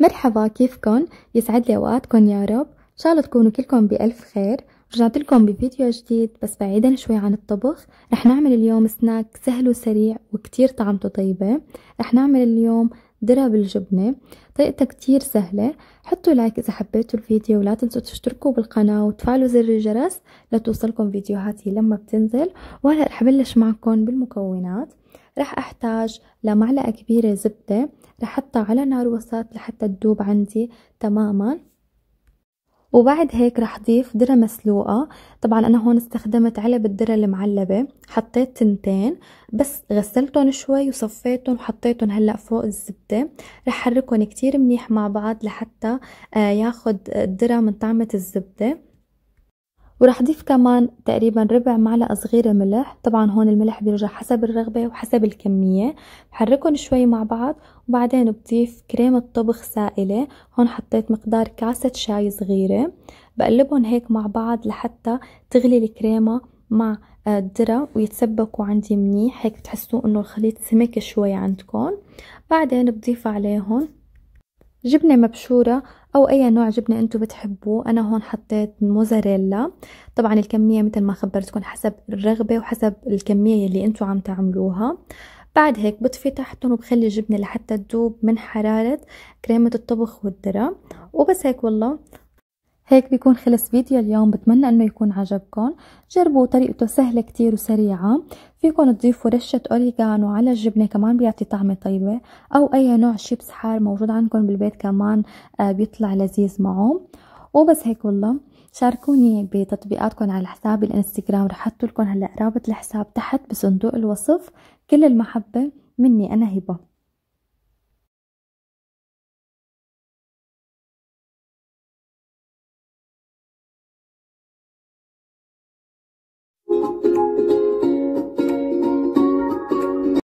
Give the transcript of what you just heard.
مرحبا كيفكن يسعد لي اوقاتكن يا رب ان شاء الله تكونوا كلكم بالف خير رجعت لكم بفيديو جديد بس بعيدا شوي عن الطبخ رح نعمل اليوم سناك سهل وسريع وكتير طعمته طيبة رح نعمل اليوم درها بالجبنة طريقتها كتير سهلة حطوا لايك إذا حبيتوا الفيديو ولا تنسوا تشتركوا بالقناة وتفعلوا زر الجرس لتوصلكم فيديوهاتي لما بتنزل وهلأ رح بلش معكم بالمكونات رح أحتاج لمعلقة كبيرة زبدة رح أحطها على نار وسط لحتى تدوب عندي تماما وبعد هيك رح ضيف درة مسلوقة طبعا انا هون استخدمت علب الدرة المعلبة حطيت تنتين بس غسلتهم شوي وصفيتهم وحطيتهم هلا فوق الزبدة رح حركهم كتير منيح مع بعض لحتى آه، ياخد الدرة من طعمة الزبدة وراح ضيف كمان تقريبا ربع معلقة صغيرة ملح طبعا هون الملح بيرجع حسب الرغبة وحسب الكمية بحركهم شوي مع بعض وبعدين بضيف كريمة طبخ سائلة هون حطيت مقدار كاسة شاي صغيرة بقلبهم هيك مع بعض لحتى تغلي الكريمة مع آه، الدرة ويتسبكوا عندي منيح هيك بتحسوا انه الخليط سمك شوي عندكم بعدين بضيف عليهم جبنة مبشورة أو أي نوع جبنة انتو بتحبوه أنا هون حطيت موزاريلا طبعا الكمية مثل ما خبرتكم حسب الرغبة وحسب الكمية اللي انتو عم تعملوها بعد هيك بطفي تحتهم وبخلي الجبنة لحتى تذوب من حرارة كريمة الطبخ والذرة وبس هيك والله هيك بيكون خلص فيديو اليوم بتمنى انه يكون عجبكم جربوا طريقته سهله كتير وسريعه فيكم تضيفوا رشه اوريجانو على الجبنه كمان بيعطي طعمه طيبه او اي نوع شيبس حار موجود عندكم بالبيت كمان آه، بيطلع لذيذ معه وبس هيك والله شاركوني بتطبيقاتكم على حساب الانستغرام رح لكم هلا رابط الحساب تحت بصندوق الوصف كل المحبه مني انا هبه